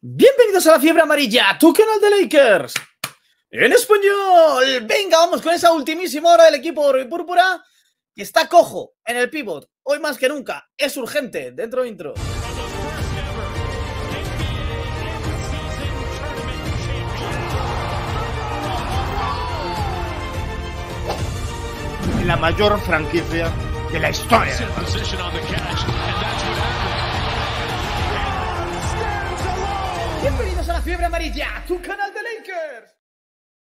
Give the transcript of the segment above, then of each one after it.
Bienvenidos a la fiebre amarilla, tu canal de Lakers. En español, venga, vamos con esa ultimísima hora del equipo oro y púrpura que está cojo en el pivot. Hoy más que nunca, es urgente. Dentro intro. La mayor franquicia de la historia. Bienvenidos a la fiebre amarilla, tu canal de Lakers.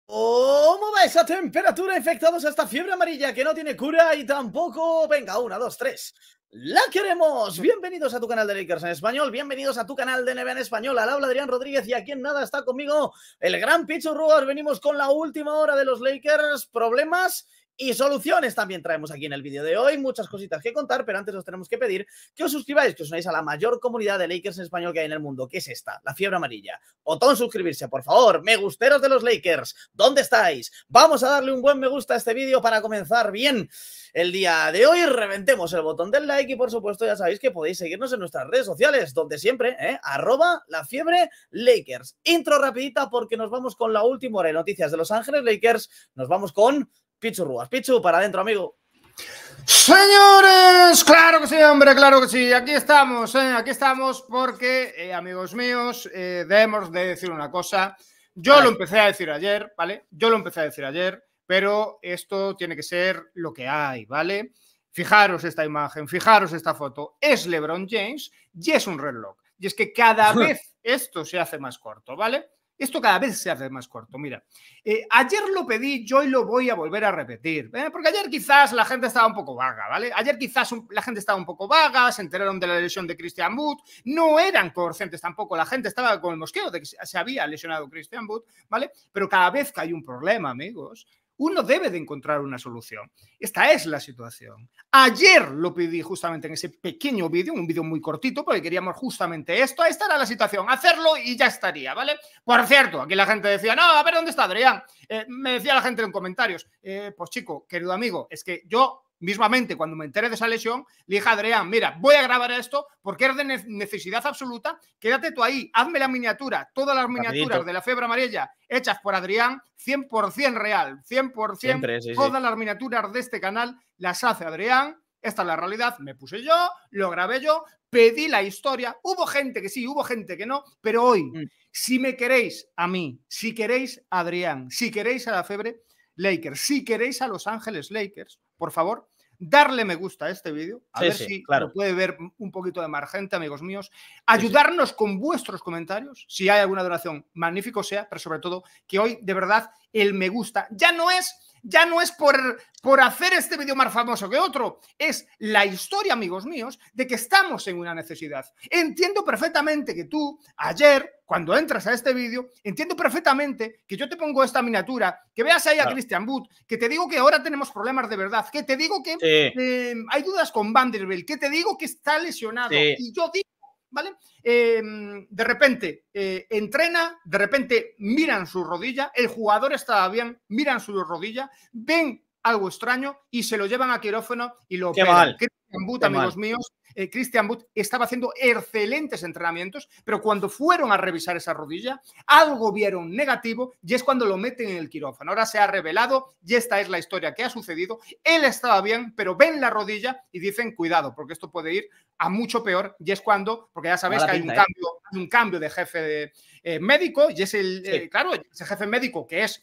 ¿Cómo va esa temperatura? Infectados a esta fiebre amarilla que no tiene cura y tampoco... Venga, una, dos, tres. ¡La queremos! Bienvenidos a tu canal de Lakers en español, bienvenidos a tu canal de NBA en español. Al habla Adrián Rodríguez y aquí en nada está conmigo el gran Pichu Ruas. Venimos con la última hora de los Lakers. Problemas y soluciones también traemos aquí en el vídeo de hoy. Muchas cositas que contar, pero antes os tenemos que pedir que os suscribáis, que os unáis a la mayor comunidad de Lakers en español que hay en el mundo, que es esta, la fiebre amarilla. Botón suscribirse, por favor. Me gusteros de los Lakers, ¿dónde estáis? Vamos a darle un buen me gusta a este vídeo para comenzar bien el día de hoy. Reventemos el botón del like y, por supuesto, ya sabéis que podéis seguirnos en nuestras redes sociales, donde siempre, ¿eh? arroba la fiebre Lakers. Intro rapidita porque nos vamos con la última hora de noticias de Los Ángeles Lakers. Nos vamos con Pichu Rubas. Pichu, para adentro, amigo. Señores, claro que sí, hombre, claro que sí. Aquí estamos, eh, aquí estamos porque, eh, amigos míos, eh, debemos de decir una cosa. Yo lo empecé a decir ayer, ¿vale? Yo lo empecé a decir ayer, pero esto tiene que ser lo que hay, ¿vale? Fijaros esta imagen, fijaros esta foto. Es LeBron James y es un reloj. Y es que cada vez esto se hace más corto, ¿vale? Esto cada vez se hace más corto. Mira, eh, ayer lo pedí, yo hoy lo voy a volver a repetir, ¿eh? porque ayer quizás la gente estaba un poco vaga, ¿vale? Ayer quizás la gente estaba un poco vaga, se enteraron de la lesión de Christian Wood, no eran conscientes tampoco, la gente estaba con el mosqueo de que se había lesionado Christian Wood, ¿vale? Pero cada vez que hay un problema, amigos, uno debe de encontrar una solución. Esta es la situación. Ayer lo pedí justamente en ese pequeño vídeo, un vídeo muy cortito, porque queríamos justamente esto. Esta era la situación, hacerlo y ya estaría, ¿vale? Por cierto, aquí la gente decía, no, a ver, ¿dónde está Adrián? Eh, me decía la gente en comentarios, eh, pues chico, querido amigo, es que yo mismamente cuando me enteré de esa lesión, le dije a Adrián, mira, voy a grabar esto porque es de necesidad absoluta, quédate tú ahí, hazme la miniatura, todas las miniaturas de la febre amarilla hechas por Adrián, 100% real, 100%, todas las miniaturas de este canal las hace Adrián, esta es la realidad, me puse yo, lo grabé yo, pedí la historia, hubo gente que sí, hubo gente que no, pero hoy, mm. si me queréis a mí, si queréis a Adrián, si queréis a la Febre Lakers, si queréis a Los Ángeles Lakers, por favor, darle me gusta a este vídeo, a ver si lo puede ver un poquito de margente, amigos míos. Ayudarnos con vuestros comentarios, si hay alguna donación, magnífico sea, pero sobre todo que hoy de verdad el me gusta ya no es ya no es por, por hacer este vídeo más famoso que otro, es la historia, amigos míos, de que estamos en una necesidad. Entiendo perfectamente que tú, ayer, cuando entras a este vídeo, entiendo perfectamente que yo te pongo esta miniatura, que veas ahí a Christian Wood, que te digo que ahora tenemos problemas de verdad, que te digo que eh, hay dudas con Vanderbilt, que te digo que está lesionado, y yo digo ¿vale? Em, de repente eh, entrena, de repente miran su rodilla, el jugador está bien, miran su rodilla, ven algo extraño y se lo llevan a quirófano y lo Christian amigos míos, Cristian eh, Christian estaba haciendo excelentes entrenamientos, pero cuando fueron a revisar esa rodilla, algo vieron negativo y es cuando lo meten en el quirófano. Ahora se ha revelado y esta es la historia que ha sucedido. Él estaba bien, pero ven la rodilla y dicen cuidado, porque esto puede ir a mucho peor y es cuando, porque ya sabéis que hay un, ¿eh? cambio, un cambio de jefe de, eh, médico y es el, claro, ese jefe médico que es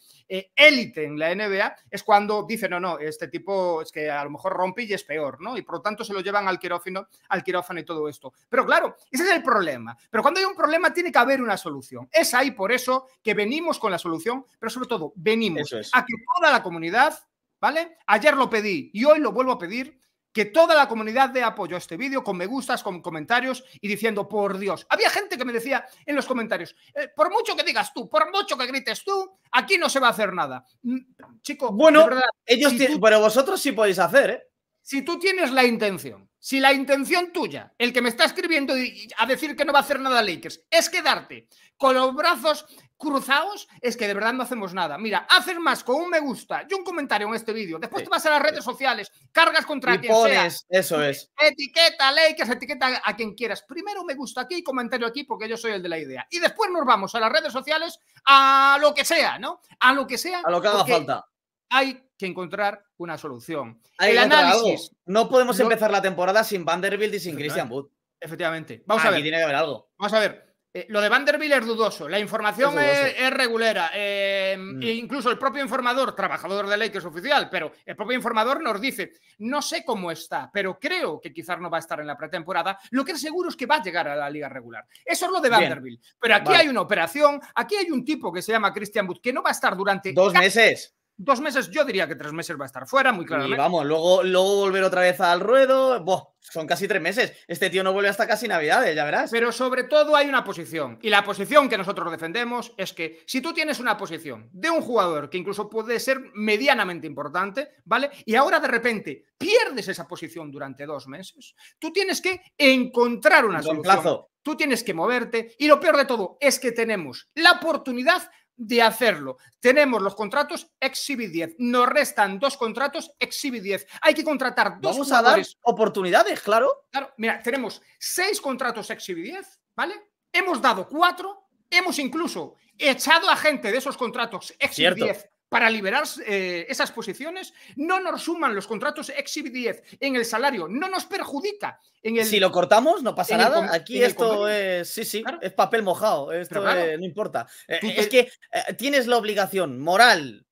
élite en la NBA, es cuando dice, no, no, este tipo es que a lo mejor rompe y es peor, ¿no? Y por lo tanto, se lo llevan al quirófano, al quirófano y todo esto. Pero claro, ese es el problema. Pero cuando hay un problema tiene que haber una solución. Es ahí por eso que venimos con la solución, pero sobre todo venimos a que toda la comunidad, ¿vale? Ayer lo pedí y hoy lo vuelvo a pedir, que toda la comunidad dé apoyo a este vídeo con me gustas, con comentarios y diciendo, por Dios, había gente que me decía en los comentarios, eh, por mucho que digas tú, por mucho que grites tú, aquí no se va a hacer nada. Mm, chico, bueno, ellos pero vosotros sí podéis hacer, ¿eh? si tú tienes la intención, si la intención tuya, el que me está escribiendo a decir que no va a hacer nada Lakers, es quedarte con los brazos cruzados, es que de verdad no hacemos nada. Mira, haces más con un me gusta y un comentario en este vídeo. Después te vas a las redes sociales, cargas contra quien sea. Eso es. Etiqueta Lakers, etiqueta a quien quieras. Primero me gusta aquí, y comentario aquí, porque yo soy el de la idea. Y después nos vamos a las redes sociales a lo que sea, ¿no? A lo que sea. A lo que haga falta. Hay que encontrar una solución. el análisis. No podemos empezar la temporada sin Vanderbilt y sin Christian Wood. Efectivamente. Vamos a ver. tiene que haber algo. Vamos a ver. Eh, lo de Vanderbilt es dudoso, la información es, regulera. Eh, mm. e incluso el propio informador, trabajador de ley que es oficial, pero el propio informador nos dice, no sé cómo está, pero creo que quizás no va a estar en la pretemporada. Lo que es seguro es que va a llegar a la liga regular. Eso es lo de Vanderbilt. Pero aquí hay una operación, aquí hay un tipo que se llama Christian Wood que no va a estar durante... Dos meses dos meses, yo diría que tres meses va a estar fuera, muy claro. Y vamos, luego, luego volver otra vez al ruedo, son casi tres meses. Este tío no vuelve hasta casi Navidades, ya verás. Pero sobre todo hay una posición, y la posición que nosotros defendemos es que si tú tienes una posición de un jugador que incluso puede ser medianamente importante, ¿vale? Y ahora de repente pierdes esa posición durante dos meses, tú tienes que encontrar una solución. Plazo tú tienes que moverte y lo peor de todo es que tenemos la oportunidad de hacerlo. Tenemos los contratos exhibit 10. Nos restan dos contratos exhibit 10. Hay que contratar dos Vamos a dar oportunidades, claro. Claro, mira, tenemos seis contratos exhibit 10, ¿vale? Hemos dado cuatro, hemos incluso echado a gente de esos contratos exhibit 10 para liberar eh, esas posiciones, no nos suman los contratos ex 10 en el salario, no nos perjudica. En el, si lo cortamos, no pasa nada. Aquí esto es, sí, sí, es papel mojado, esto no importa. Eh, es que eh, tienes la obligación moral,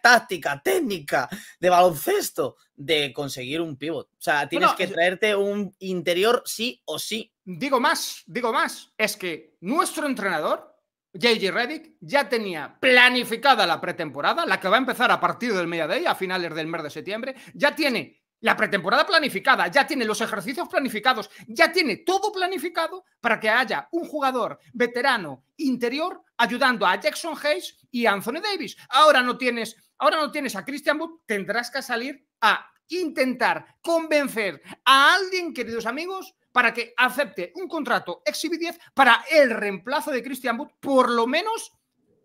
táctica, técnica, de baloncesto, de conseguir un pivot. O sea, tienes que traerte un interior sí o sí. Digo más, digo más, es que nuestro entrenador JJ Reddick ya tenía planificada la pretemporada, la que va a empezar a partir del mediodía, a finales del mes de septiembre, ya tiene la pretemporada planificada, ya tiene los ejercicios planificados, ya tiene todo planificado para que haya un jugador veterano interior ayudando a Jackson Hayes y Anthony Davis. Ahora no tienes, ahora no tienes a Christian Wood, tendrás que salir a intentar convencer a alguien, queridos amigos, para que acepte un contrato 10 para el reemplazo de Christian Wood, por lo menos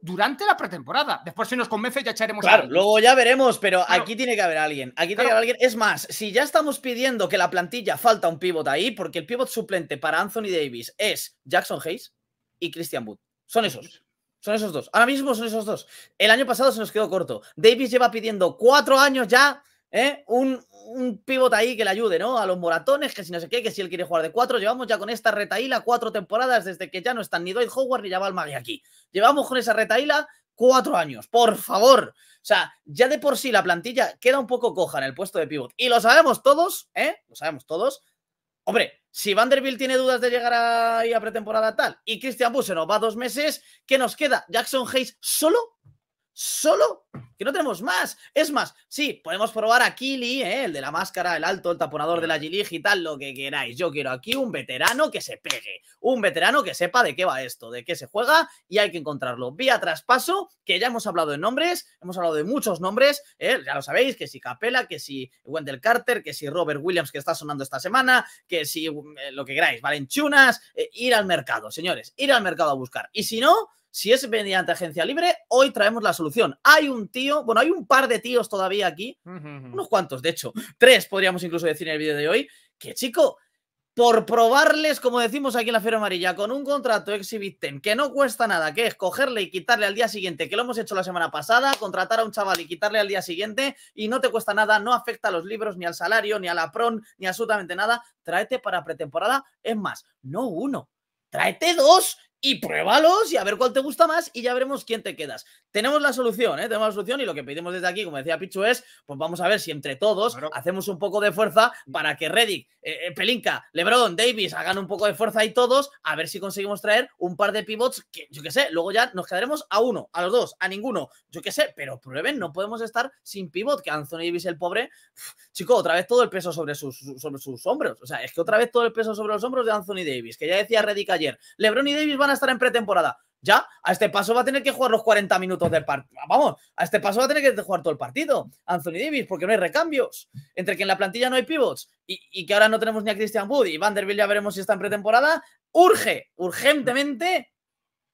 durante la pretemporada. Después, si nos convence, ya echaremos. Claro, luego ya veremos, pero aquí tiene que haber alguien. Aquí tiene que haber alguien. Es más, si ya estamos pidiendo que la plantilla falta un pivot ahí, porque el pivot suplente para Anthony Davis es Jackson Hayes y Christian Wood. Son esos. Son esos dos. Ahora mismo son esos dos. El año pasado se nos quedó corto. Davis lleva pidiendo cuatro años ya ¿eh? un, un ahí que le ayude, ¿no? A los moratones, que si no sé qué, que si él quiere jugar de cuatro. Llevamos ya con esta retaíla cuatro temporadas desde que ya no están ni Doyle Howard ni Jabal Magui aquí. Llevamos con esa retaíla cuatro años, por favor. O sea, ya de por sí la plantilla queda un poco coja en el puesto de pivot. Y lo sabemos todos, ¿eh? Lo sabemos todos. Hombre, si Vanderbilt tiene dudas de llegar ahí a pretemporada tal y Christian Buseno va dos meses, ¿qué nos queda? Jackson Hayes solo solo que no tenemos más. Es más, sí, podemos probar a Kili, ¿eh? el de la máscara, el alto, el taponador de la g y tal, lo que queráis. Yo quiero aquí un veterano que se pegue, un veterano que sepa de qué va esto, de qué se juega y hay que encontrarlo. Vía traspaso, que ya hemos hablado de nombres, hemos hablado de muchos nombres, ¿eh? ya lo sabéis, que si Capela, que si Wendell Carter, que si Robert Williams, que está sonando esta semana, que si eh, lo que queráis, Valenchunas, ir al mercado, señores, ir al mercado a buscar. Y si no, si es mediante agencia libre, hoy traemos la solución. Hay un tío, bueno, hay un par de tíos todavía aquí, unos cuantos, de hecho, tres podríamos incluso decir en el vídeo de hoy, que chico, por probarles, como decimos aquí en la Fiera Amarilla, con un contrato Exhibit que no cuesta nada, que es cogerle y quitarle al día siguiente, que lo hemos hecho la semana pasada, contratar a un chaval y quitarle al día siguiente, y no te cuesta nada, no afecta a los libros, ni al salario, ni a la PRON, ni absolutamente nada. Tráete para pretemporada, es más, no uno, tráete dos y pruébalos y a ver cuál te gusta más y ya veremos quién te quedas. Tenemos la solución, ¿eh? tenemos la solución y lo que pedimos desde aquí, como decía Pichu, es pues vamos a ver si entre todos hacemos un poco de fuerza para que Reddick, eh, eh, Pelinka, LeBron, Davis hagan un poco de fuerza y todos a ver si conseguimos traer un par de pivots que yo qué sé, luego ya nos quedaremos a uno, a los dos, a ninguno, yo qué sé, pero prueben, no podemos estar sin pivot, que Anthony Davis el pobre, chico, otra vez todo el peso sobre sus, sobre sus hombros, o sea, es que otra vez todo el peso sobre los hombros de Anthony Davis, que ya decía Reddick ayer, LeBron y Davis van a estar en pretemporada. Ya, a este paso va a tener que jugar los 40 minutos del partido. Vamos, a este paso va a tener que jugar todo el partido. Anthony Davis, porque no hay recambios. Entre que en la plantilla no hay pivots y, que ahora no tenemos ni a Christian Wood y Vanderbilt ya veremos si está en pretemporada. Urge, urgentemente,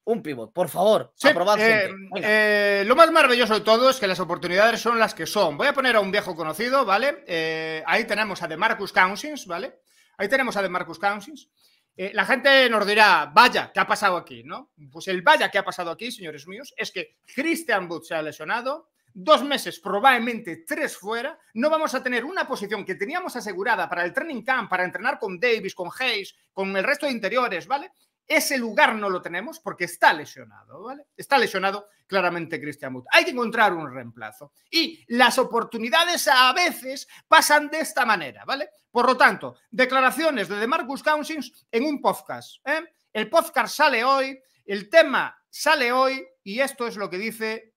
un pivot, por favor. Sí, eh, eh, lo más maravilloso de todo es que las oportunidades son las que son. Voy a poner a un viejo conocido, ¿vale? Eh, ahí tenemos a DeMarcus Cousins, ¿vale? Ahí tenemos a DeMarcus Cousins. Eh, la gente nos dirá, vaya, ¿qué ha pasado aquí? ¿no? Pues el vaya que ha pasado aquí, señores míos, es que Christian Booth se ha lesionado, dos meses, probablemente tres fuera, no vamos a tener una posición que teníamos asegurada para el training camp, para entrenar con Davis, con Hayes, con el resto de interiores, ¿vale? Ese lugar no lo tenemos porque está lesionado, ¿vale? Está lesionado claramente Christian Muth. Hay que encontrar un reemplazo. Y las oportunidades a veces pasan de esta manera, ¿vale? Por lo tanto, declaraciones de Marcus Cousins en un podcast. ¿eh? El podcast sale hoy, el tema sale hoy y esto es lo que dice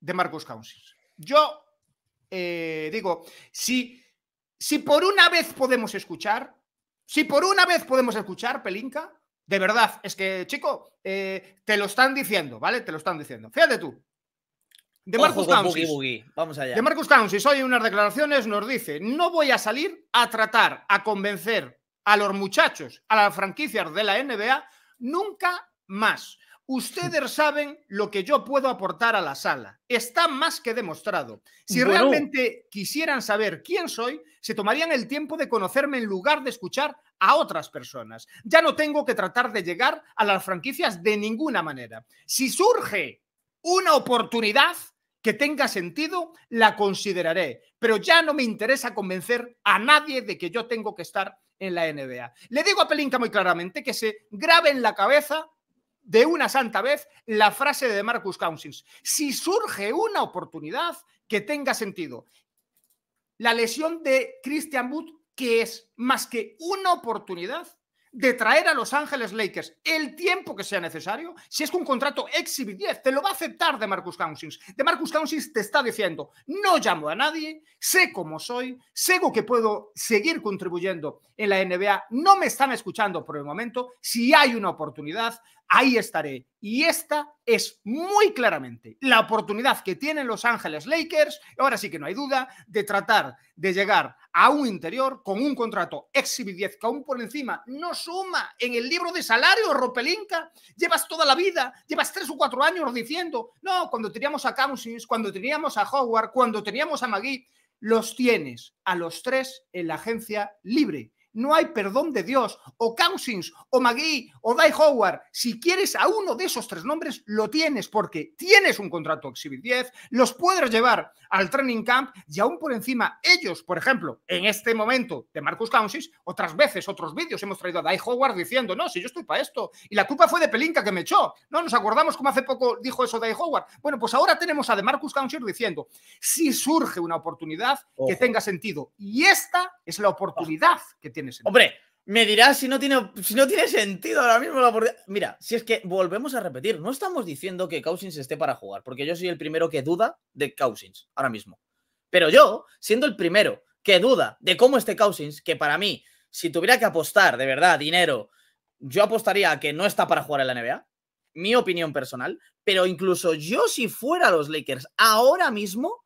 DeMarcus Cousins. Yo eh, digo, si, si por una vez podemos escuchar, si por una vez podemos escuchar, Pelinka, de verdad, es que, chico, eh, te lo están diciendo, ¿vale? Te lo están diciendo. Fíjate tú. De Marcus Vamos allá. De Marcus Townsend, hoy unas declaraciones nos dice: No voy a salir a tratar, a convencer a los muchachos, a las franquicias de la NBA, nunca más. Ustedes saben lo que yo puedo aportar a la sala. Está más que demostrado. Si realmente quisieran saber quién soy, se tomarían el tiempo de conocerme en lugar de escuchar a otras personas. Ya no tengo que tratar de llegar a las franquicias de ninguna manera. Si surge una oportunidad que tenga sentido, la consideraré. Pero ya no me interesa convencer a nadie de que yo tengo que estar en la NBA. Le digo a Pelinka muy claramente que se grabe en la cabeza de una santa vez la frase de Marcus Cousins. Si surge una oportunidad que tenga sentido. La lesión de Christian Wood, que es más que una oportunidad de traer a Los Ángeles Lakers el tiempo que sea necesario, si es que un contrato Exhibit 10 te lo va a aceptar de Marcus Cousins. De Marcus Cousins te está diciendo, no llamo a nadie, sé cómo soy, sé que puedo seguir contribuyendo en la NBA, no me están escuchando por el momento, si hay una oportunidad, ahí estaré. Y esta es muy claramente la oportunidad que tienen Los Ángeles Lakers, ahora sí que no hay duda, de tratar de llegar a un interior con un contrato exhibit 10 que aún por encima no suma en el libro de salario, Ropelinka. Llevas toda la vida, llevas tres o cuatro años diciendo, no, cuando teníamos a Cousins, cuando teníamos a Howard, cuando teníamos a Magui, los tienes a los tres en la agencia libre no hay perdón de Dios. O Cousins, o Maggie o Dai Howard. Si quieres a uno de esos tres nombres, lo tienes porque tienes un contrato Exhibit 10, los puedes llevar al training camp y aún por encima ellos, por ejemplo, en este momento de Marcus Cousins, otras veces, otros vídeos hemos traído a Dai Howard diciendo, no, si yo estoy para esto. Y la culpa fue de Pelinka que me echó. No, nos acordamos como hace poco dijo eso Dai Howard. Bueno, pues ahora tenemos a de Marcus Cousins diciendo, si surge una oportunidad que tenga sentido. Y esta es la oportunidad que tiene Hombre, me dirás si no tiene, si no tiene sentido ahora mismo la Mira, si es que volvemos a repetir, no estamos diciendo que Cousins esté para jugar, porque yo soy el primero que duda de Cousins ahora mismo. Pero yo, siendo el primero que duda de cómo esté Cousins, que para mí, si tuviera que apostar de verdad dinero, yo apostaría a que no está para jugar en la NBA. Mi opinión personal, pero incluso yo, si fuera a los Lakers ahora mismo,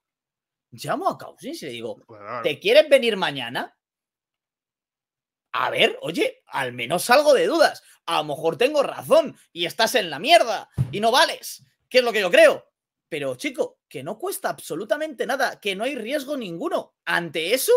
llamo a Cousins y le digo: ¿Te quieres venir mañana? a ver, oye, al menos salgo de dudas. A lo mejor tengo razón y estás en la mierda y no vales, que es lo que yo creo. Pero chico, que no cuesta absolutamente nada, que no hay riesgo ninguno. Ante eso,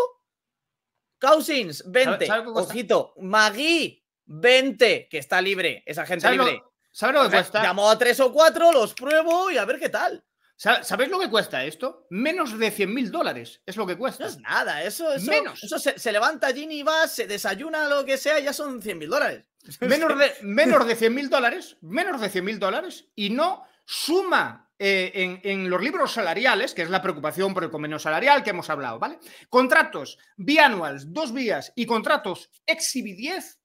Cousins, 20. Ojito, Magui, 20, que está libre, esa gente libre. ¿Sabes a tres o cuatro, los pruebo y a ver qué tal. ¿Sabéis lo que cuesta esto? Menos de 100 mil dólares es lo que cuesta. No es nada, eso, es. menos. eso se, levanta allí y va, se desayuna, lo que sea, ya son 100 mil dólares. Menos de, menos de 100 mil dólares, menos de 100 mil dólares, y no suma eh, en, los libros salariales, que es la preocupación por el convenio salarial que hemos hablado, ¿vale? Contratos bianuales, dos vías y contratos 10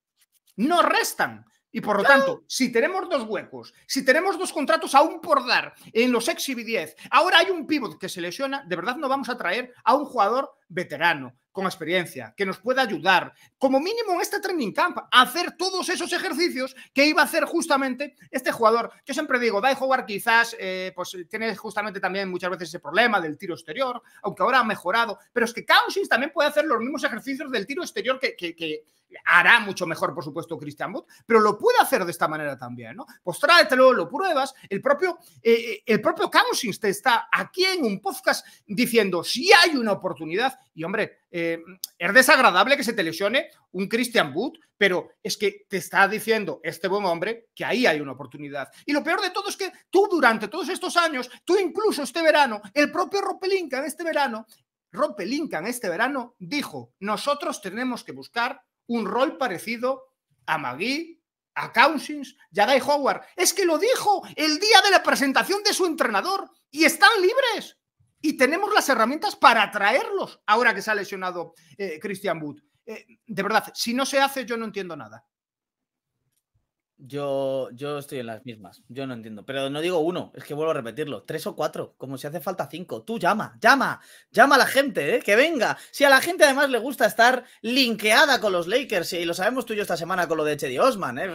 no restan, y por lo tanto, si tenemos dos huecos, si tenemos dos contratos aún por dar en los b 10, ahora hay un pivot que se lesiona, de verdad no vamos a traer a un jugador veterano, con experiencia, que nos pueda ayudar, como mínimo en este training camp, a hacer todos esos ejercicios que iba a hacer justamente este jugador. Yo siempre digo, Dai Howard quizás eh, pues, tiene justamente también muchas veces ese problema del tiro exterior, aunque ahora ha mejorado, pero es que Cousins también puede hacer los mismos ejercicios del tiro exterior que, hará mucho mejor, por supuesto, Christian Bott, pero lo puede hacer de esta manera también, ¿no? Pues tráetelo, lo pruebas. El propio, eh, eh el propio Cousins te está aquí en un podcast diciendo si hay una oportunidad y hombre, eh, es desagradable que se te lesione un Christian Wood, pero es que te está diciendo este buen hombre que ahí hay una oportunidad. Y lo peor de todo es que tú durante todos estos años, tú incluso este verano, el propio Ropelinka en este verano, Ropelinka este verano dijo, nosotros tenemos que buscar un rol parecido a Magui, a Cousins y a Howard. Es que lo dijo el día de la presentación de su entrenador y están libres y tenemos las herramientas para atraerlos ahora que se ha lesionado eh, Christian Wood. Eh, de verdad, si no se hace, yo no entiendo nada. Yo, yo estoy en las mismas. Yo no entiendo. Pero no digo uno, es que vuelvo a repetirlo. Tres o cuatro, como si hace falta cinco. Tú llama, llama, llama a la gente, ¿eh? que venga. Si a la gente además le gusta estar linkeada con los Lakers, y lo sabemos tú y yo esta semana con lo de Chedi Osman, ¿eh?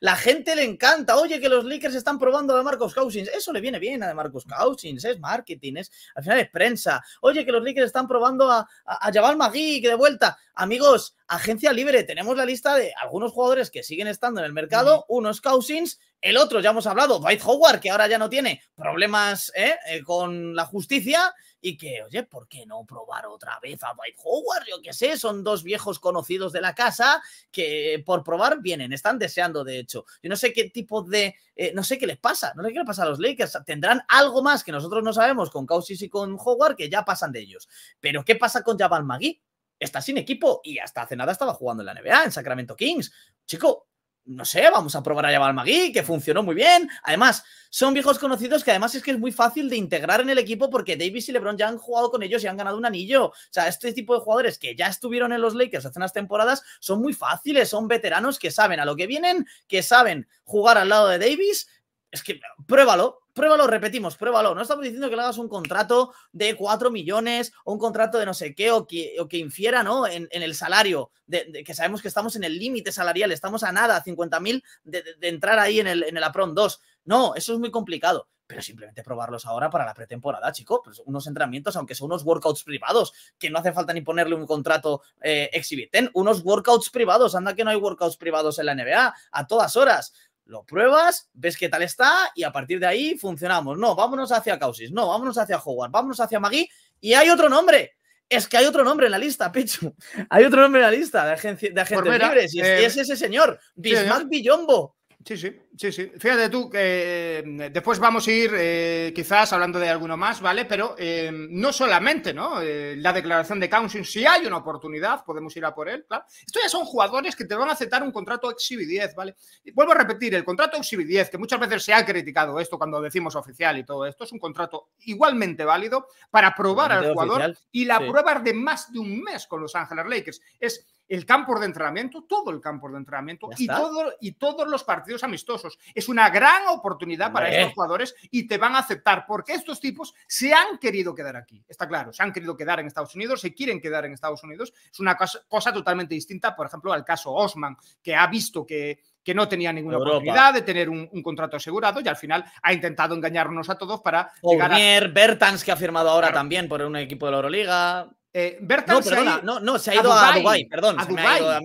la gente le encanta. Oye, que los Lakers están probando a Marcos Cousins. Eso le viene bien a Marcos Cousins, es marketing, es al final es prensa. Oye, que los Lakers están probando a, a, a Jabal Magui, que de vuelta. Amigos, agencia libre, tenemos la lista de algunos jugadores que siguen estando en el mercado unos Cousins, el otro, ya hemos hablado, Dwight Howard, que ahora ya no tiene problemas ¿eh? Eh, con la justicia y que, oye, ¿por qué no probar otra vez a Dwight Howard? Yo qué sé, son dos viejos conocidos de la casa que por probar vienen, están deseando, de hecho. Yo no sé qué tipo de, eh, no sé qué les pasa, no sé qué les pasa a los Lakers. Tendrán algo más que nosotros no sabemos con Cousins y con Howard que ya pasan de ellos. Pero ¿qué pasa con Jamal Magui? Está sin equipo y hasta hace nada estaba jugando en la NBA, en Sacramento Kings. Chico, no sé, vamos a probar a al Magui, que funcionó muy bien. Además, son viejos conocidos que además es que es muy fácil de integrar en el equipo porque Davis y LeBron ya han jugado con ellos y han ganado un anillo. O sea, este tipo de jugadores que ya estuvieron en los Lakers hace unas temporadas son muy fáciles, son veteranos que saben a lo que vienen, que saben jugar al lado de Davis es que pruébalo, pruébalo, repetimos, pruébalo. No estamos diciendo que le hagas un contrato de 4 millones o un contrato de no sé qué o que, o que infiera ¿no? en, el salario, de, que sabemos que estamos en el límite salarial, estamos a nada, 50.000 de, de, entrar ahí en el, en APRON 2. No, eso es muy complicado. Pero simplemente probarlos ahora para la pretemporada, chicos, pues unos entrenamientos, aunque son unos workouts privados, que no hace falta ni ponerle un contrato eh, exhibiten. Unos workouts privados, anda que no hay workouts privados en la NBA a todas horas lo pruebas, ves qué tal está y a partir de ahí funcionamos. No, vámonos hacia Causis, no, vámonos hacia Howard, vámonos hacia Magui y hay otro nombre. Es que hay otro nombre en la lista, Pichu. Hay otro nombre en la lista de, de agentes pues libres y, es, es, eh, ese señor, Bismarck Villombo. Sí, sí, sí, Fíjate tú que eh, después vamos a ir eh, quizás hablando de alguno más, ¿vale? Pero eh, no solamente, ¿no? la declaración de Council, si hay una oportunidad, podemos ir a por él, claro. Estos ya son jugadores que te van a aceptar un contrato exhibi 10, ¿vale? vuelvo a repetir, el contrato exhibi 10, que muchas veces se ha criticado esto cuando decimos oficial y todo esto, es un contrato igualmente válido para probar al jugador y la prueba de más de un mes con Los Ángeles Lakers. Es el campo de entrenamiento, todo el campo de entrenamiento y, todo, y todos los partidos amistosos. Es una gran oportunidad para estos jugadores y te van a aceptar porque estos tipos se han querido quedar aquí. Está claro, se han querido quedar en Estados Unidos, se quieren quedar en Estados Unidos. Es una cosa, totalmente distinta, por ejemplo, al caso Osman, que ha visto que que no tenía ninguna oportunidad de tener un, contrato asegurado y al final ha intentado engañarnos a todos para o llegar a... Bertans que ha firmado ahora también por un equipo de la Euroliga. Eh, Bertans no, perdona, no, no, se ha ido a Dubái, perdón, se ha ido a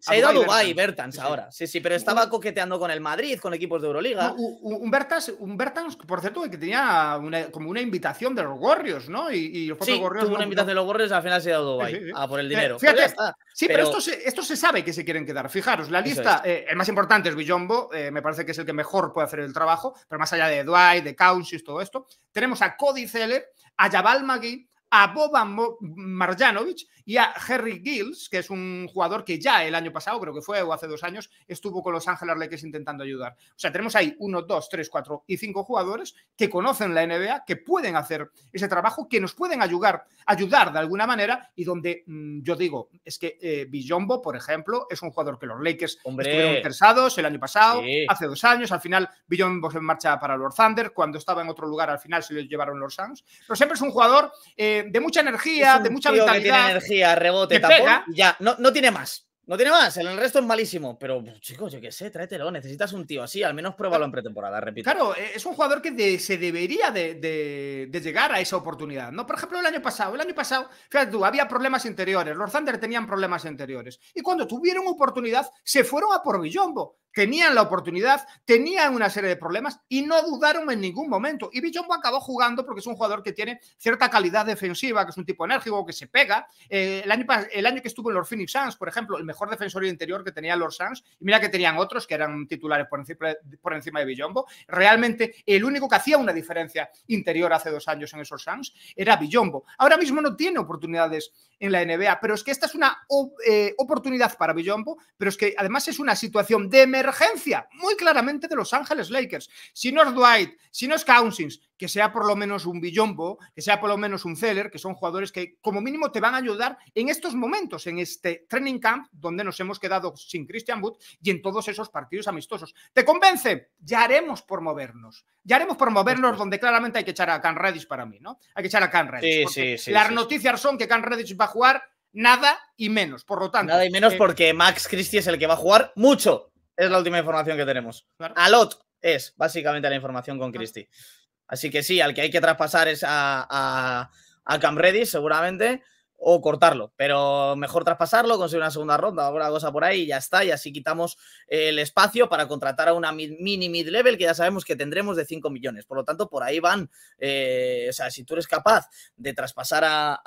Se ha ido a Dubái Bertans ahora. Sí, sí, pero estaba coqueteando con el Madrid, con equipos de Euroliga. un, Bertans, por cierto, que tenía una, como una invitación de los Gorrios, ¿no? Y, los sí, Gorrios tuvo una invitación de los Gorrios y al final se ha ido a Dubái a por el eh, dinero. Fíjate, pues sí, pero, esto, se, esto, se, sabe que se quieren quedar. Fijaros, la lista, eh, el más importante es Villombo, eh, me parece que es el que mejor puede hacer el trabajo, pero más allá de Dwight, de y todo esto, tenemos a Cody Zeller, a Jabal Magui, a Boba Marjanovic y a Harry Gills, que es un jugador que ya el año pasado, creo que fue o hace dos años, estuvo con los Ángeles Lakers intentando ayudar. O sea, tenemos ahí uno, dos, tres, cuatro y cinco jugadores que conocen la NBA, que pueden hacer ese trabajo, que nos pueden ayudar, ayudar de alguna manera y donde mm, yo digo, es que eh, Billombo, por ejemplo, es un jugador que los Lakers estuvieron interesados el año pasado, hace dos años, al final Billombo se marcha para los Thunder, cuando estaba en otro lugar al final se lo llevaron los Suns, pero siempre es un jugador... Eh, de, mucha energía, de mucha vitalidad. Que energía, rebote, tapón, ya, no tiene más. No tiene más, el resto es malísimo, pero pues, chicos, yo qué sé, tráetelo, necesitas un tío así, al menos pruébalo en pretemporada, repito. Claro, e-, es un jugador que se debería de, llegar a esa oportunidad, ¿no? Por ejemplo, el año pasado, el año pasado, fíjate tú, había problemas interiores, los Thunder tenían problemas interiores, y cuando tuvieron oportunidad, se fueron a por Billombo, tenían la oportunidad, tenían una serie de problemas y no dudaron en ningún momento. Y Bichombo acabó jugando porque es un jugador que tiene cierta calidad defensiva, que es un tipo enérgico, que se pega. Eh, el, año, el año que estuvo en los Phoenix Suns, por ejemplo, el mejor defensor interior que tenía los Sanz, y mira que tenían otros que eran titulares por encima, de Billombo. Realmente el único que hacía una diferencia interior hace dos años en esos Sanz era Billombo. Ahora mismo no tiene oportunidades en la NBA. Pero es que esta es una eh, oportunidad para billombo pero es que además es una situación de emergencia, muy claramente de Los Ángeles Lakers. Si no es Dwight, si no es Cousins, que sea por lo menos un billombo que sea por lo menos un Zeller, que son jugadores que como mínimo te van a ayudar en estos momentos, en este training camp donde nos hemos quedado sin Christian Wood y en todos esos partidos amistosos. ¿Te convence? Ya haremos por movernos. Ya haremos por movernos donde claramente hay que echar a Can Reddish para mí, ¿no? Hay que echar a Can las noticias son que Can Reddish va jugar nada y menos. Por lo tanto. Nada y menos eh, porque Max Christie es el que va a jugar mucho. Es la última información que tenemos. a lot es básicamente la información con Christie. Así que sí, al que hay que traspasar es a, a, a Cam Reddy, seguramente o cortarlo, pero mejor traspasarlo, conseguir una segunda ronda, alguna cosa por ahí y ya está, y así quitamos el espacio para contratar a una mini mid level que ya sabemos que tendremos de 5 millones. Por lo tanto, por ahí van, eh, o sea, si tú eres capaz de traspasar a,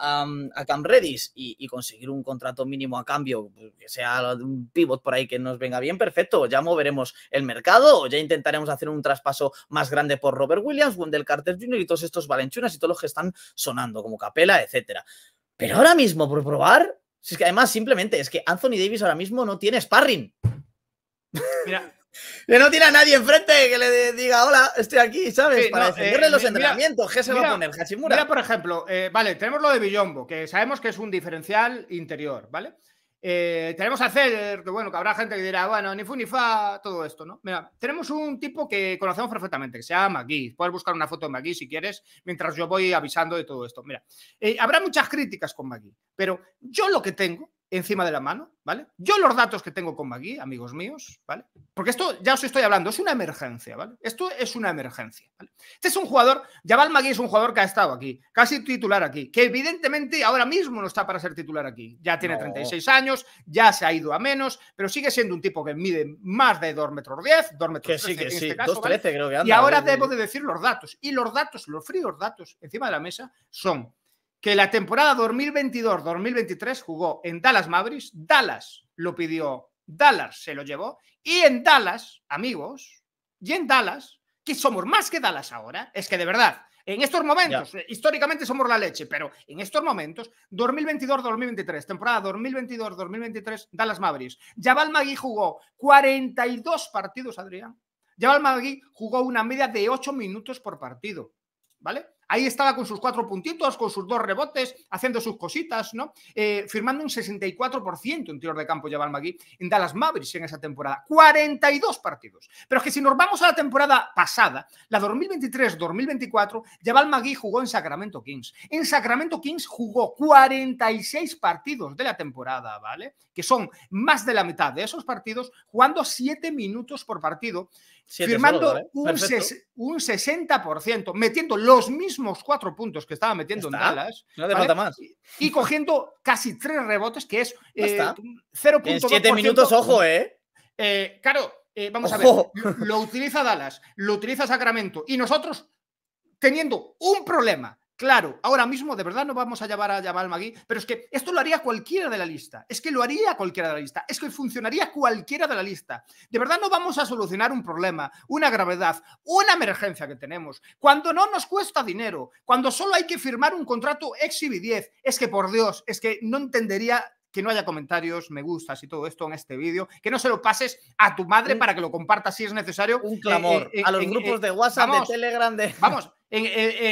Cam Redis y, y, conseguir un contrato mínimo a cambio, pues, que sea un pivot por ahí que nos venga bien, perfecto, ya moveremos el mercado o ya intentaremos hacer un traspaso más grande por Robert Williams, Wendell Carter Jr. y todos estos valenchunas y todos los que están sonando, como Capela, etcétera. Pero ahora mismo, por probar, si es que además simplemente es que Anthony Davis ahora mismo no tiene sparring. Mira. no tiene a nadie enfrente que le diga hola, estoy aquí, ¿sabes? Para defenderle eh, los entrenamientos. ¿Qué se va a poner? por ejemplo, eh, vale, tenemos lo de Billombo, que sabemos que es un diferencial interior, ¿vale? Eh, tenemos a hacer que bueno, que habrá gente que dirá, bueno, ni fu ni fa, todo esto, ¿no? Mira, tenemos un tipo que conocemos perfectamente, que se llama McGee. Puedes buscar una foto de McGee si quieres, mientras yo voy avisando de todo esto. Mira, eh, habrá muchas críticas con Magui pero yo lo que tengo encima de la mano, ¿vale? Yo los datos que tengo con Magui, amigos míos, ¿vale? Porque esto ya os estoy hablando, es una emergencia, ¿vale? Esto es una emergencia, ¿vale? Este es un jugador, Jabal Magui es un jugador que ha estado aquí, casi titular aquí, que evidentemente ahora mismo no está para ser titular aquí. Ya tiene 36 años, ya se ha ido a menos, pero sigue siendo un tipo que mide más de 2 metros 10, 2 metros sí, este creo que anda, Y ahora ¿eh? debo de decir los datos, y los datos, los fríos datos encima de la mesa son que la temporada 2022-2023 jugó en Dallas Mavericks, Dallas lo pidió, Dallas se lo llevó, y en Dallas, amigos, y en Dallas, que somos más que Dallas ahora, es que de verdad, en estos momentos, eh, históricamente somos la leche, pero en estos momentos, 2022-2023, temporada 2022-2023, Dallas Mavericks. Jabal Magui jugó 42 partidos, Adrián. Jabal Magui jugó una media de 8 minutos por partido, ¿vale? Ahí estaba con sus cuatro puntitos, con sus dos rebotes, haciendo sus cositas, ¿no? Eh, firmando un 64% en tiros de campo Jabal Magui en Dallas Mavericks en esa temporada. 42 partidos. Pero es que si nos vamos a la temporada pasada, la 2023-2024, Jabal Magui jugó en Sacramento Kings. En Sacramento Kings jugó 46 partidos de la temporada, ¿vale? Que son más de la mitad de esos partidos, jugando 7 minutos por partido firmando ¿eh? un, 60%, metiendo los mismos cuatro puntos que estaba metiendo en Dallas. falta más. Y, cogiendo casi tres rebotes, que es eh, 0.2%. siete minutos, ojo, ¿eh? eh claro, eh, vamos a ver. Lo utiliza Dallas, lo utiliza Sacramento. Y nosotros, teniendo un problema Claro, ahora mismo de verdad no vamos a llamar a Jamal Magui, pero es que esto lo haría cualquiera de la lista, es que lo haría cualquiera de la lista, es que funcionaría cualquiera de la lista. De verdad no vamos a solucionar un problema, una gravedad, una emergencia que tenemos, cuando no nos cuesta dinero, cuando solo hay que firmar un contrato exhibi 10. Es que por Dios, es que no entendería que no haya comentarios, me gustas y todo esto en este vídeo, que no se lo pases a tu madre para que lo compartas si es necesario. Un clamor eh, eh, eh, a los grupos de WhatsApp, de Telegram, de... Vamos, en,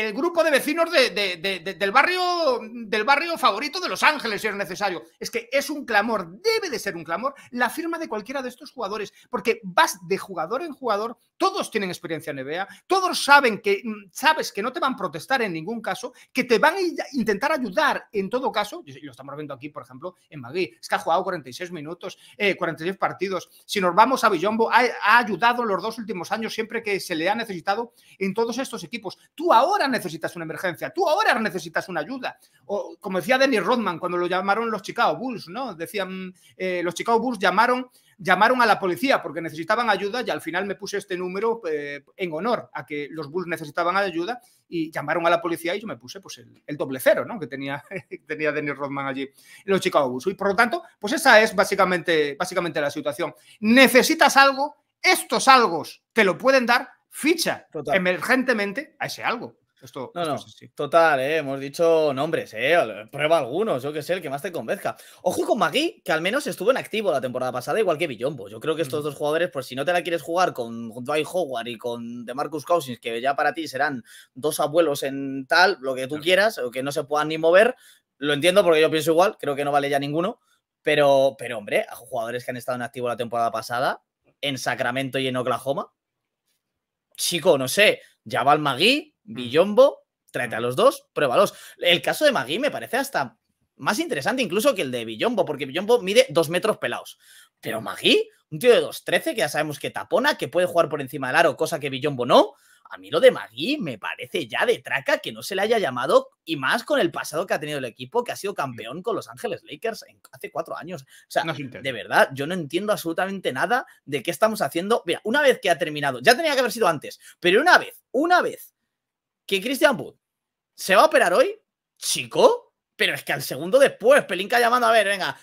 el grupo de vecinos del, barrio, del barrio favorito de Los Ángeles, si es necesario. Es que es un clamor, debe de ser un clamor, la firma de cualquiera de estos jugadores, porque vas de jugador en jugador, todos tienen experiencia en NBA, todos saben que, mm, sabes que no te van a protestar en ningún caso, que te van a intentar ayudar en todo caso, lo estamos viendo aquí, por ejemplo, en Magui, es que ha jugado 46 minutos, eh, 46 partidos. Si nos vamos a Villombo, ha, ayudado los dos últimos años siempre que se le ha necesitado en todos estos equipos. Tú ahora necesitas una emergencia, tú ahora necesitas una ayuda. O como decía Denis Rodman cuando lo llamaron los Chicago Bulls, ¿no? Decían, eh, los Chicago Bulls llamaron llamaron a la policía porque necesitaban ayuda y al final me puse este número eh, en honor a que los Bulls necesitaban ayuda y llamaron a la policía y yo me puse pues el, doble cero ¿no? que tenía, tenía Dennis Rodman allí los Chicago Bulls. Y por lo tanto, pues esa es básicamente, básicamente la situación. Necesitas algo, estos algo te lo pueden dar ficha emergentemente a ese algo. Esto, no, no. Total, eh, hemos dicho nombres, eh, prueba algunos, yo que sé, el que más te convenzca. Ojo con Magui, que al menos estuvo en activo la temporada pasada, igual que Villombo. Yo creo que estos dos jugadores, pues si no te la quieres jugar con Dwight Howard y con DeMarcus Cousins, que ya para ti serán dos abuelos en tal, lo que tú quieras, o que no se puedan ni mover, lo entiendo porque yo pienso igual, creo que no vale ya ninguno. Pero, pero hombre, a jugadores que han estado en activo la temporada pasada, en Sacramento y en Oklahoma, chico, no sé, ya el Magui, mm. Billombo, tráete a los dos, pruébalos. El caso de Magui me parece hasta más interesante incluso que el de Billombo, porque Billombo mide dos metros pelados. Pero Magui, un tío de 2'13 que ya sabemos que tapona, que puede jugar por encima del aro, cosa que Billombo no a mí lo de Magui me parece ya de traca que no se le haya llamado y más con el pasado que ha tenido el equipo, que ha sido campeón con Los Ángeles Lakers hace cuatro años. O sea, de verdad, yo no entiendo absolutamente nada de qué estamos haciendo. Mira, una vez que ha terminado, ya tenía que haber sido antes, pero una vez, una vez que Christian Wood se va a operar hoy, chico, pero es que al segundo después, Pelinka llamando, a ver, venga.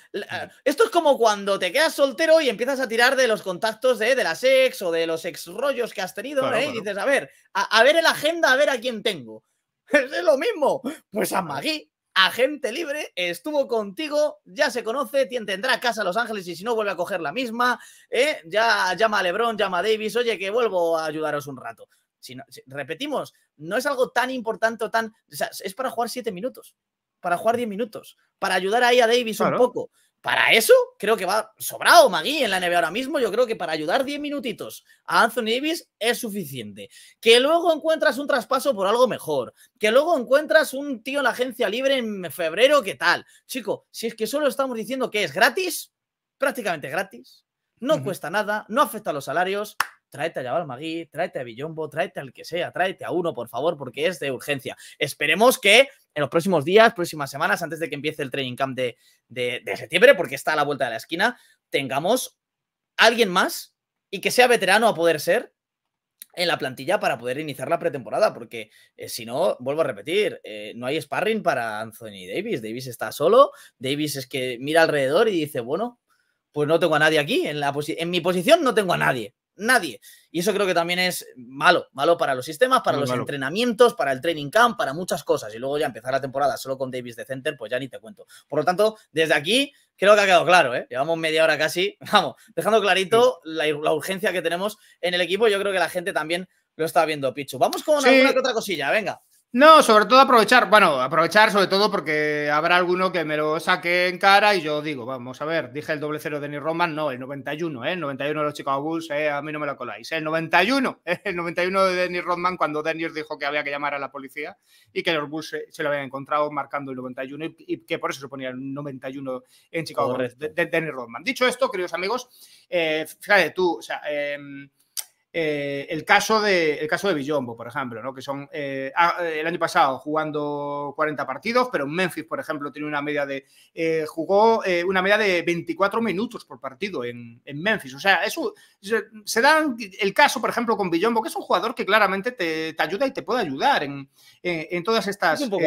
Esto es como cuando te quedas soltero y empiezas a tirar de los contactos de, la sex o de los ex rollos que has tenido, ¿eh? Y dices, a ver, a, ver en la agenda, a ver a quién tengo. es lo mismo. Pues a Magui, agente libre, estuvo contigo, ya se conoce, tendrá casa Los Ángeles y si no vuelve a coger la misma, ¿eh? ya llama a Lebron, llama a Davis, oye, que vuelvo a ayudaros un rato. Si, repetimos, no es algo tan importante o tan. es para jugar siete minutos para jugar 10 minutos, para ayudar ahí a Davis un poco. Para eso, creo que va sobrado Magui en la NBA ahora mismo. Yo creo que para ayudar 10 minutitos a Anthony Davis es suficiente. Que luego encuentras un traspaso por algo mejor. Que luego encuentras un tío en la agencia libre en febrero, ¿qué tal? Chico, si es que solo estamos diciendo que es gratis, prácticamente gratis, no cuesta nada, no afecta a los salarios, tráete a Jabal Magui, tráete a Villombo, tráete al que sea, tráete a uno, por favor, porque es de urgencia. Esperemos que en los próximos días, próximas semanas, antes de que empiece el training camp de, de, septiembre, porque está a la vuelta de la esquina, tengamos alguien más y que sea veterano a poder ser en la plantilla para poder iniciar la pretemporada, porque eh, si no, vuelvo a repetir, eh, no hay sparring para Anthony Davis. Davis está solo, Davis es que mira alrededor y dice, bueno, pues no tengo a nadie aquí, en, la en mi posición no tengo a nadie, nadie. Y eso creo que también es malo, malo para los sistemas, para los entrenamientos, para el training camp, para muchas cosas. Y luego ya empezar la temporada solo con Davis de Center, pues ya ni te cuento. Por lo tanto, desde aquí creo que ha quedado claro, ¿eh? Llevamos media hora casi, vamos, dejando clarito la, urgencia que tenemos en el equipo. Yo creo que la gente también lo está viendo, Pichu. Vamos con alguna que otra cosilla, venga. No, sobre todo aprovechar, bueno, aprovechar sobre todo porque habrá alguno que me lo saque en cara y yo digo, vamos a ver, dije el doble cero de Denis Rodman, no, el 91, ¿eh? el 91 de los Chicago Bulls, eh, a mí no me lo coláis, ¿eh? el 91, el 91 de Dennis Rodman cuando Dennis dijo que había que llamar a la policía y que los Bulls se, lo habían encontrado marcando el 91 y, que por eso se ponía el 91 en Chicago Bulls, de, Rodman. Dicho esto, queridos amigos, fíjate tú, o sea... Em, eh, el, caso de, el caso de Villombo, por ejemplo, ¿no? que son eh, ah, eh, el año pasado jugando 40 partidos, pero en Memphis, por ejemplo, tiene una media de. jugó una media de 24 minutos por partido en, en Memphis. O sea, eso se, dan da el caso, por ejemplo, con Villombo, que es un jugador que claramente te, ayuda y te puede ayudar en, todas estas. En todas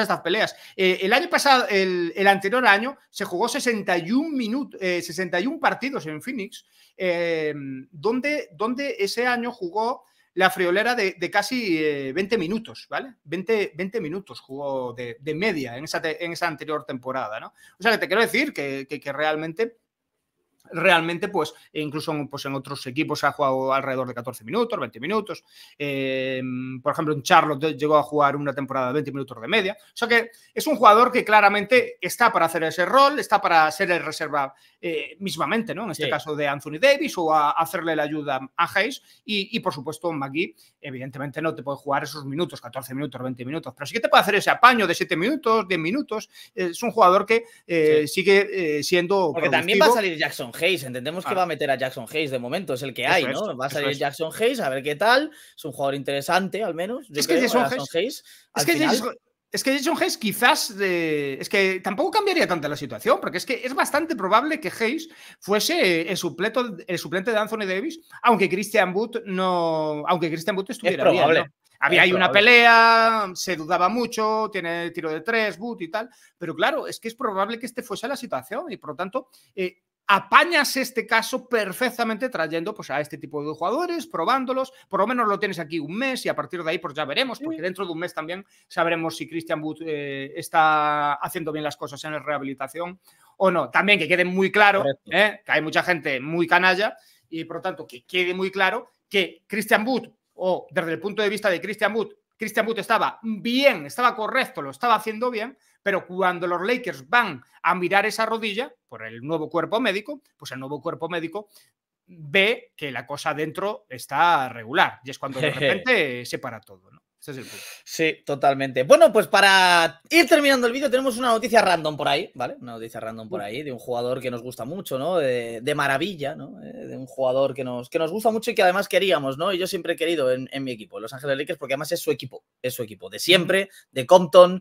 estas peleas. el año pasado, el, el, anterior año, se jugó 61, minutos 61 partidos en Phoenix eh, donde, donde ese año jugó la friolera de, casi 20 eh, minutos, ¿vale? 20, 20 minutos jugó de, media en esa, en esa, anterior temporada, ¿no? O sea, que te quiero decir que, que realmente realmente, pues, e incluso pues, en otros equipos ha jugado alrededor de 14 minutos, 20 minutos. Em, por ejemplo, en Charlotte llegó a jugar una temporada de 20 minutos de media. O sea que es un jugador que claramente está para hacer ese rol, está para ser el reserva eh, mismamente, ¿no? En este caso de Anthony Davis o a hacerle la ayuda a Hayes. Y, por supuesto, Magui evidentemente no te puede jugar esos minutos, 14 minutos, 20 minutos, pero sí que te puede hacer ese apaño de 7 minutos, 10 minutos. Es un jugador que eh, sigue eh, siendo. Porque también va a salir Jackson Hayes. Entendemos que ah. va a meter a Jackson Hayes de momento, es el que hay, ¿no? va a salir Jackson Hayes, a ver qué tal. Es un jugador interesante, al menos. es, que Jason Hayes, es que Es que Hayes quizás es que tampoco cambiaría tanto la situación, porque es que es bastante probable que Hayes fuese eh, el, el suplente de Anthony Davis, aunque Christian boot no, aunque Christian Butt estuviera es probable. Había ahí una pelea, se dudaba mucho, tiene tiro de tres, boot y tal, pero claro, es que es probable que este fuese la situación y por lo tanto eh, apañas este caso perfectamente trayendo pues, a este tipo de jugadores, probándolos, por lo menos lo tienes aquí un mes y a partir de ahí pues ya veremos, porque dentro de un mes también sabremos si Christian Wood eh, está haciendo bien las cosas en la rehabilitación o no. También que quede muy claro, ¿eh? que hay mucha gente muy canalla y por lo tanto que quede muy claro que Christian Wood o desde el punto de vista de Christian Wood Christian Butte estaba bien, estaba correcto, lo estaba haciendo bien, pero cuando los Lakers van a mirar esa rodilla por el nuevo cuerpo médico, pues el nuevo cuerpo médico ve que la cosa dentro está regular y es cuando de repente se para todo. Sí, totalmente. Bueno, pues para ir terminando el vídeo, tenemos una noticia random por ahí, ¿vale? Una noticia random por ahí de un jugador que nos gusta mucho, ¿no? De, maravilla, ¿no? Eh, de un jugador que nos, que nos gusta mucho y que además queríamos, ¿no? Y yo siempre he querido en, en mi equipo, Los Ángeles Lakers, porque además es su equipo, es su equipo, de siempre, de Compton.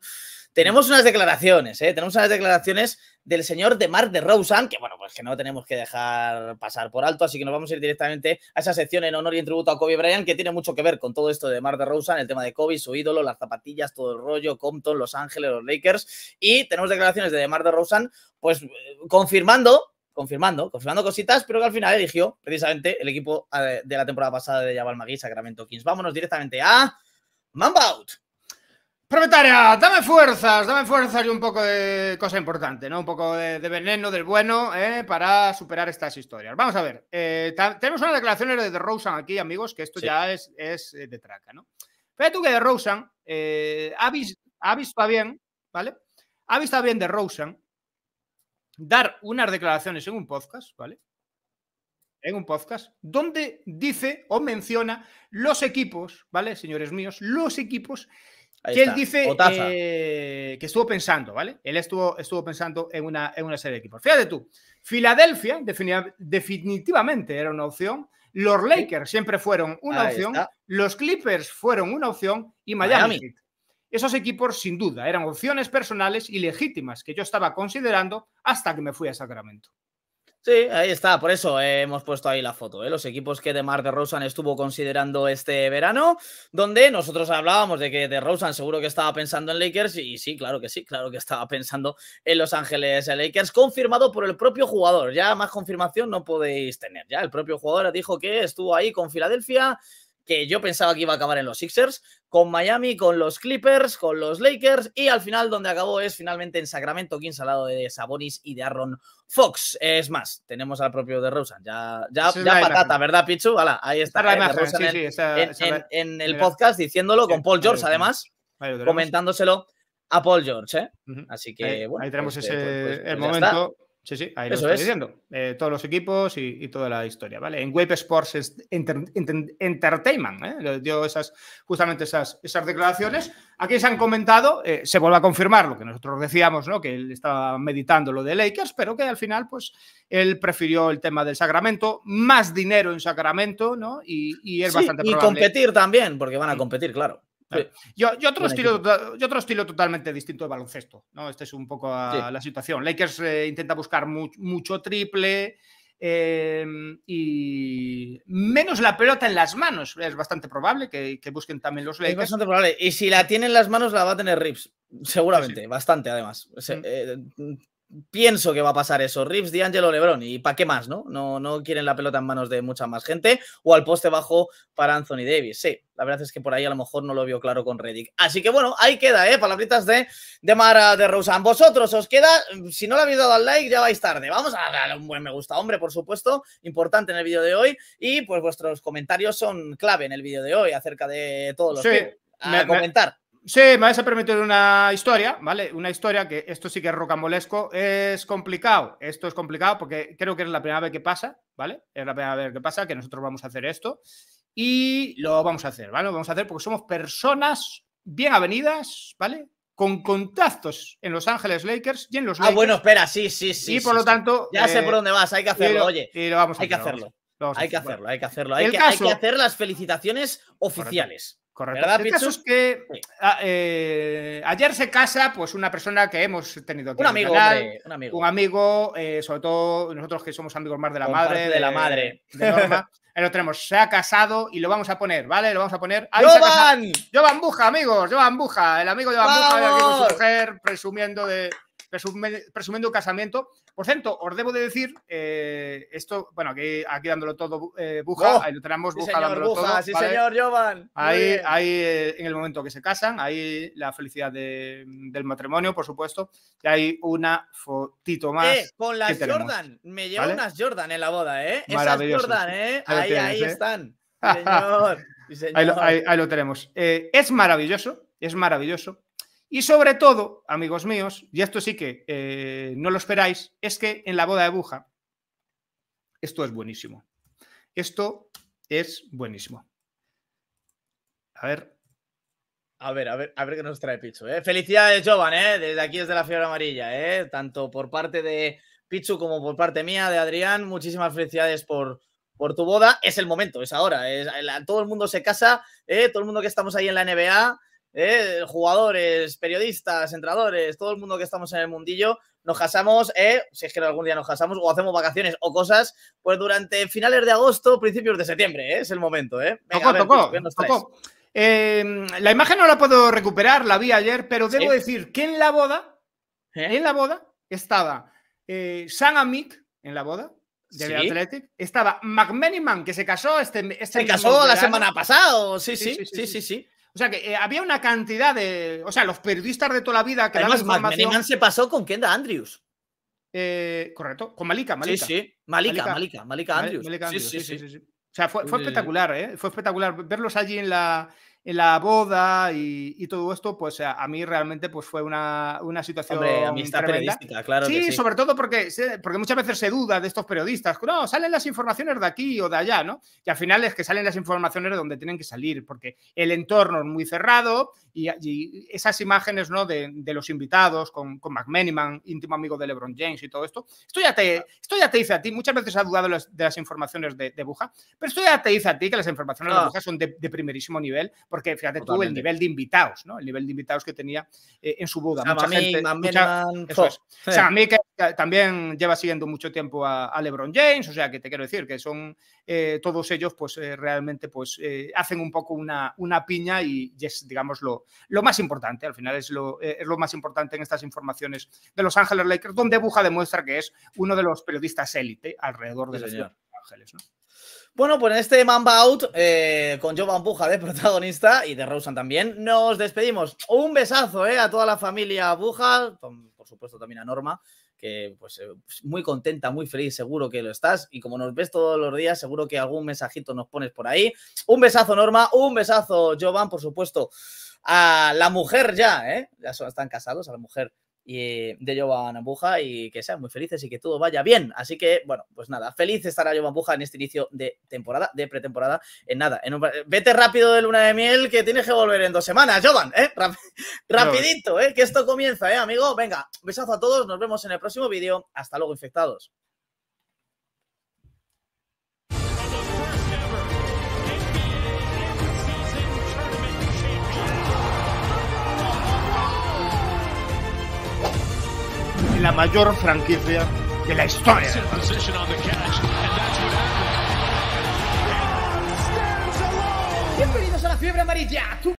Tenemos unas declaraciones, ¿eh? Tenemos unas declaraciones del señor de Mar de Rosan, que bueno, pues que no tenemos que dejar pasar por alto, así que nos vamos a ir directamente a esa sección en honor y en tributo a Kobe Bryant, que tiene mucho que ver con todo esto de Mar de Rosan, el tema de Kobe, su ídolo, las zapatillas, todo el rollo, Compton, Los Ángeles, los Lakers, y tenemos declaraciones de Mar de Rosan, pues eh, confirmando confirmando, confirmando cositas, pero que al final eligió precisamente el equipo eh, de la temporada pasada de Jabal Magui, Sacramento Kings. Vámonos directamente a Out dame fuerzas, dame fuerzas y un poco de cosa importante, ¿no? Un poco de, veneno del bueno ¿eh? para superar estas historias. Vamos a ver, eh, tenemos unas declaraciones de The Rosen aquí, amigos, que esto ya es, eh, de traca, ¿no? Pero tú que de Rosen ha, visto bien, ¿vale? Ha visto bien de Rosen dar unas declaraciones en un podcast, ¿vale? En un podcast, donde dice o menciona los equipos, ¿vale, señores míos? Los equipos que él dice eh, que estuvo pensando, ¿vale? Él estuvo, estuvo pensando en una, en una serie de equipos. Fíjate tú, Filadelfia definitivamente era una opción, los Lakers siempre fueron una opción, los Clippers fueron una opción y Miami. Esos equipos, sin duda, eran opciones personales y legítimas que yo estaba considerando hasta que me fui a Sacramento. Sí, ahí está, por eso hemos puesto ahí la foto, ¿eh? los equipos que de de DeRozan estuvo considerando este verano, donde nosotros hablábamos de que de DeRozan seguro que estaba pensando en Lakers y sí, claro que sí, claro que estaba pensando en Los Ángeles Lakers, confirmado por el propio jugador, ya más confirmación no podéis tener, ya el propio jugador dijo que estuvo ahí con Filadelfia, que yo pensaba que iba a acabar en los Sixers, con Miami, con los Clippers, con los Lakers y al final donde acabó es finalmente en Sacramento Kings al lado de Sabonis y de Aaron Fox. Es más, tenemos al propio de Rosa. Ya, ya, patata, ¿verdad, Pichu? ahí está. en, el podcast diciéndolo con Paul George, además, comentándoselo a Paul George. ¿eh? Así que, ahí, bueno. Ahí tenemos pues, eh, pues, ese pues, el momento. Sí, sí, ahí lo estoy diciendo. Eh, todos los equipos y, toda la historia, ¿vale? En Web Sports Entertainment, ¿eh? dio esas, justamente esas, esas declaraciones. Aquí se han comentado, eh, se vuelve a confirmar lo que nosotros decíamos, ¿no? Que él estaba meditando lo de Lakers, pero que al final, pues, él prefirió el tema del Sacramento, más dinero en Sacramento, ¿no? Y, es bastante probable. Y competir también, porque van a mm. competir, claro. Yo, otro estilo, totalmente distinto de baloncesto. ¿no? Esta es un poco la situación. Lakers eh, intenta buscar mucho triple em, y menos la pelota en las manos. Es bastante probable que, busquen también los Lakers. Es bastante probable. Y si la tiene en las manos, la va a tener Rips. Seguramente, bastante además. Mm. Eh, pienso que va a pasar eso. Reeves, D'Angelo, Lebron. ¿Y para qué más, no? no? No quieren la pelota en manos de mucha más gente. O al poste bajo para Anthony Davis. Sí, la verdad es que por ahí a lo mejor no lo vio claro con Reddick. Así que bueno, ahí queda, ¿eh? Palabritas de, Mara de eh, Rosan. Vosotros os queda, si no le habéis dado al like, ya vais tarde. Vamos a darle un buen me gusta, hombre, por supuesto. Importante en el vídeo de hoy. Y pues vuestros comentarios son clave en el vídeo de hoy acerca de todos los que a comentar. Sí, me vas a permitir una historia, ¿vale? Una historia que esto sí que es rocambolesco. Es complicado, esto es complicado porque creo que es la primera vez que pasa, ¿vale? Es la primera vez que pasa que nosotros vamos a hacer esto y lo vamos a hacer, ¿vale? Lo vamos a hacer porque somos personas bien avenidas, ¿vale? Con contactos en Los Ángeles Lakers y en los. Lakers. Ah, bueno, espera, sí, sí, sí. Y por lo tanto. Ya sé por eh, dónde vas, hay que hacerlo, oye. Y lo vamos a hay hacer, que hacerlo. Hay que hacerlo, hay que hacerlo. Hay, que, hay que hacer las felicitaciones oficiales. Correcto. El caso es que ah, eh, ayer se casa pues una persona que hemos tenido un, amigo, un amigo, eh, sobre todo nosotros que somos amigos más de la madre, de, la madre, de lo tenemos, se ha casado y lo vamos a poner, ¿vale? Lo vamos a poner. van yo van Buja, amigos, van Buja, el amigo de Jovan Buja, mujer, presumiendo de, presumiendo un casamiento. Por cierto, os debo de decir, eh, esto, bueno, aquí, dándolo todo, eh, Buja, oh, ahí lo tenemos, sí Sí, señor, Jovan. Ahí, ahí eh, en el momento que se casan, ahí la felicidad del matrimonio, por supuesto. Y hay una fotito más. con las Jordan, me llevo unas Jordan en la boda, ¿eh? Esas Jordan, ¿eh? Ahí, ahí están. Señor, Ahí, lo, tenemos. es maravilloso, es maravilloso y sobre todo, amigos míos, y esto sí que eh, no lo esperáis, es que en la boda de Buja, esto es buenísimo. Esto es buenísimo. A ver. A ver, a ver, a ver qué nos trae Pichu. ¿eh? Felicidades, Jovan, ¿eh? desde aquí, desde la Fiebre Amarilla, tanto por parte de Pichu como por parte mía, de Adrián. Muchísimas felicidades por, por tu boda. Es el momento, es ahora. todo el mundo se casa, todo el mundo que estamos ahí en la NBA. Eh, jugadores, periodistas, entradores, todo el mundo que estamos en el mundillo, nos casamos, eh, si es que algún día nos casamos o hacemos vacaciones o cosas, pues durante finales de agosto, principios de septiembre, eh, es el momento. Eh. tocó, tocó, pues, em, la imagen no la puedo recuperar, la vi ayer, pero debo decir que en la boda, en la boda estaba San Amit, en la boda, del Athletic, estaba McMeniman, que se casó este, este Se casó la semana pasada, sí, sí, sí, sí. sí o sea, que eh, había una cantidad de. O sea, los periodistas de toda la vida que Además, daban información. se pasó con Kenda Andrews. Eh, correcto, con Malika, Malika. Sí, sí, Malika, Malika, Malika, Andrius. Andrews. sí, sí, sí, sí, O sea, fue, fue espectacular, ¿eh? Fue espectacular verlos allí en la, en la boda y, todo esto, pues a, mí realmente pues fue una, situación de amistad periodística, claro. Sí, sobre todo porque, porque muchas veces se duda de estos periodistas, no, salen las informaciones de aquí o de allá, ¿no? Y al final es que salen las informaciones de donde tienen que salir, porque el entorno es muy cerrado y, esas imágenes, ¿no? De, los invitados con, con McMeniman, íntimo amigo de LeBron James y todo esto, esto ya te, esto ya te dice a ti, muchas veces ha dudado de las, informaciones de, de, Buja, pero esto ya te dice a ti que las informaciones de Buja son de, primerísimo nivel porque fíjate tú el nivel de invitados, ¿no? El nivel de invitados que tenía eh, en su boda. mucha gente, O sea, a mí que también lleva siguiendo mucho tiempo a, LeBron James, o sea, que te quiero decir que son eh, todos ellos, pues eh, realmente, pues hacen un poco una, piña y, es, digamos, lo, más importante. Al final es lo, más importante en estas informaciones de Los Ángeles Lakers, donde Buja demuestra que es uno de los periodistas élite alrededor de Los Ángeles, ¿no? Bueno, pues en este Mamba Out, eh, con Jovan Buja de protagonista y de Rousan también, nos despedimos. Un besazo eh, a toda la familia Buja, por supuesto también a Norma, que pues, eh, pues muy contenta, muy feliz, seguro que lo estás. Y como nos ves todos los días, seguro que algún mensajito nos pones por ahí. Un besazo, Norma, un besazo, Jovan, por supuesto, a la mujer ya, ¿eh? Ya están casados, a la mujer y de Jovan Ambuja y que sean muy felices y que todo vaya bien. Así que, bueno, pues nada, feliz estará Jovan Ambuja en este inicio de temporada, de pretemporada, en nada. Vete rápido de luna de miel que tienes que volver en dos semanas, Jovan, ¿eh? Rapidito, ¿eh? Que esto comienza, ¿eh, amigo? Venga, besazo a todos, nos vemos en el próximo vídeo. Hasta luego, infectados. la mayor franquicia de la historia. Bienvenidos a la fiebre amarilla.